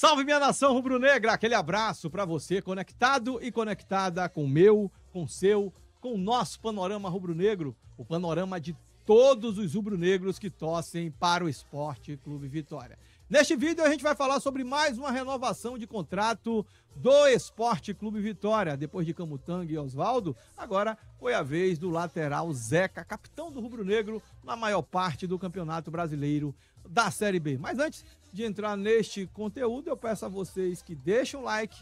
Salve minha nação rubro-negra, aquele abraço para você conectado e conectada com meu, com seu, com o nosso panorama rubro-negro, o panorama de todos os rubro-negros que torcem para o Esporte Clube Vitória. Neste vídeo a gente vai falar sobre mais uma renovação de contrato do Esporte Clube Vitória. Depois de Camutanga e Oswaldo, agora foi a vez do lateral Zeca, capitão do Rubro Negro, na maior parte do Campeonato Brasileiro da Série B. Mas antes de entrar neste conteúdo, eu peço a vocês que deixem o like,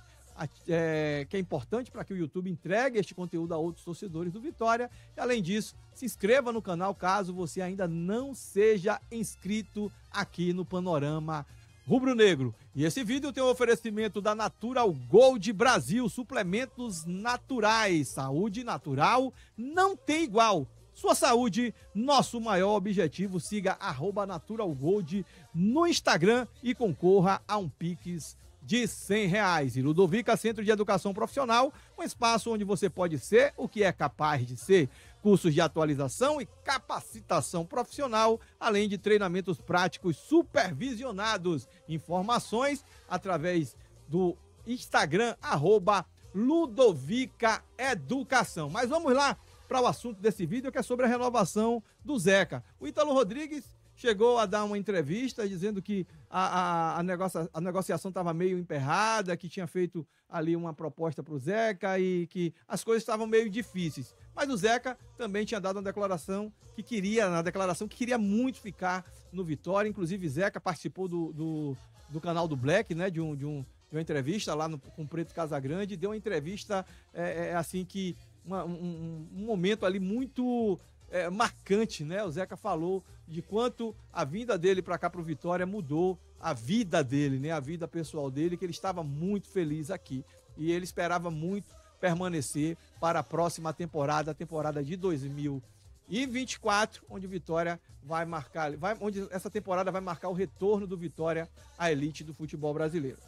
é, que é importante para que o YouTube entregue este conteúdo a outros torcedores do Vitória. E, além disso, se inscreva no canal caso você ainda não seja inscrito aqui no Panorama Rubro Negro. E esse vídeo tem o um oferecimento da Natural Gold Brasil, suplementos naturais. Saúde natural não tem igual. Sua saúde, nosso maior objetivo. Siga arroba Natural Gold no Instagram e concorra a um Pix de 100 reais. E Ludovica Centro de Educação Profissional, um espaço onde você pode ser o que é capaz de ser. Cursos de atualização e capacitação profissional, além de treinamentos práticos supervisionados. Informações através do Instagram, arroba Ludovica Educação. Mas vamos lá para o assunto desse vídeo, que é sobre a renovação do Zeca. O Ítalo Rodrigues chegou a dar uma entrevista dizendo que a, a, a, negocia, a negociação estava meio emperrada, que tinha feito ali uma proposta para o Zeca e que as coisas estavam meio difíceis. Mas o Zeca também tinha dado uma declaração que queria, na declaração que queria muito ficar no Vitória. Inclusive, Zeca participou do, do, do canal do Black, né? De um. De um de uma entrevista lá no, com o Preto Casagrande, deu uma entrevista é, é, assim que uma, um, um, momento ali muito é, marcante, né? O Zeca falou de quanto a vinda dele para cá para o Vitória mudou a vida dele, né? A vida pessoal dele, que ele estava muito feliz aqui e ele esperava muito permanecer para a próxima temporada, a temporada de 2024, onde Vitória vai marcar, vai, onde essa temporada vai marcar o retorno do Vitória à elite do futebol brasileiro.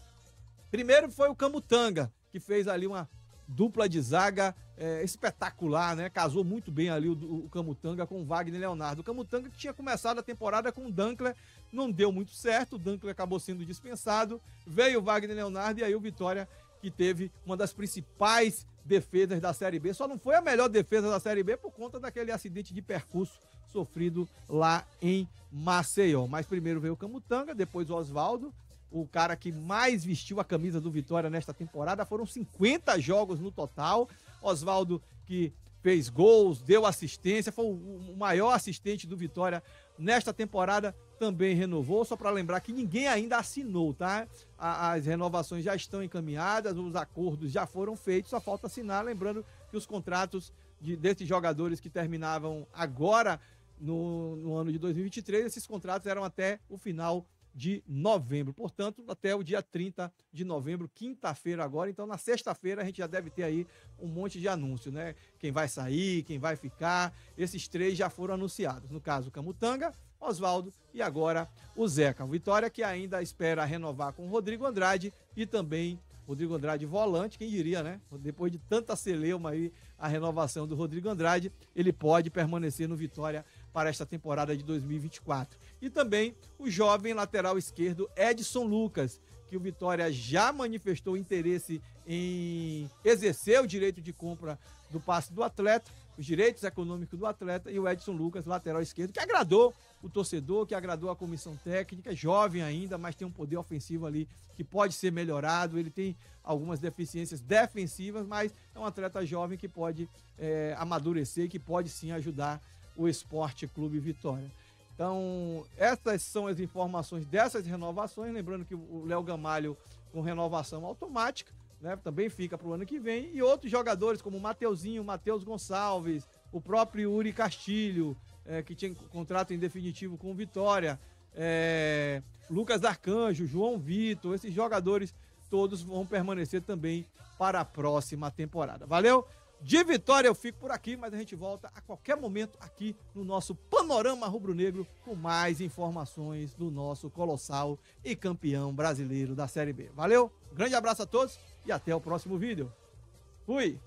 Primeiro foi o Camutanga, que fez ali uma dupla de zaga é, espetacular, né? Casou muito bem ali o, o Camutanga com o Wagner Leonardo. O Camutanga que tinha começado a temporada com o Dunkler, não deu muito certo, o Dunkler acabou sendo dispensado, veio o Wagner Leonardo e aí o Vitória que teve uma das principais defesas da Série B. Só não foi a melhor defesa da Série B por conta daquele acidente de percurso sofrido lá em Maceió. Mas primeiro veio o Camutanga, depois o Oswaldo, o cara que mais vestiu a camisa do Vitória nesta temporada. Foram 50 jogos no total. Oswaldo, que fez gols, deu assistência, foi o maior assistente do Vitória nesta temporada, também renovou. Só para lembrar que ninguém ainda assinou, tá? As renovações já estão encaminhadas, os acordos já foram feitos, só falta assinar. Lembrando que os contratos de, desses jogadores que terminavam agora no, no ano de 2023, esses contratos eram até o final de novembro. Portanto, até o dia 30 de novembro, quinta-feira agora. Então, na sexta-feira, a gente já deve ter aí um monte de anúncio, né? Quem vai sair, quem vai ficar. Esses três já foram anunciados. No caso, Camutanga, Oswaldo e agora o Zeca. Vitória que ainda espera renovar com o Rodrigo Andrade e também Rodrigo Andrade volante, quem diria, né? Depois de tanta celeuma aí, a renovação do Rodrigo Andrade, ele pode permanecer no Vitória para esta temporada de 2024. E também o jovem lateral esquerdo Edson Lucas, que o Vitória já manifestou interesse em exercer o direito de compra do passe do atleta, os direitos econômicos do atleta e o Edson Lucas, lateral esquerdo, que agradou o torcedor, que agradou a comissão técnica, jovem ainda, mas tem um poder ofensivo ali que pode ser melhorado. Ele tem algumas deficiências defensivas, mas é um atleta jovem que pode é, amadurecer, que pode sim ajudar o Esporte Clube Vitória. Então, essas são as informações dessas renovações. Lembrando que o Léo Gamalho com renovação automática, né? Também fica para o ano que vem. E outros jogadores, como o Mateuzinho, Matheus Gonçalves, o próprio Uri Castilho, é, que tinha contrato em definitivo com o Vitória, é, Lucas Arcanjo, João Vitor, esses jogadores todos vão permanecer também para a próxima temporada. Valeu? De Vitória eu fico por aqui, mas a gente volta a qualquer momento aqui no nosso Panorama Rubro-Negro com mais informações do nosso colossal e campeão brasileiro da Série B. Valeu, grande abraço a todos e até o próximo vídeo. Fui!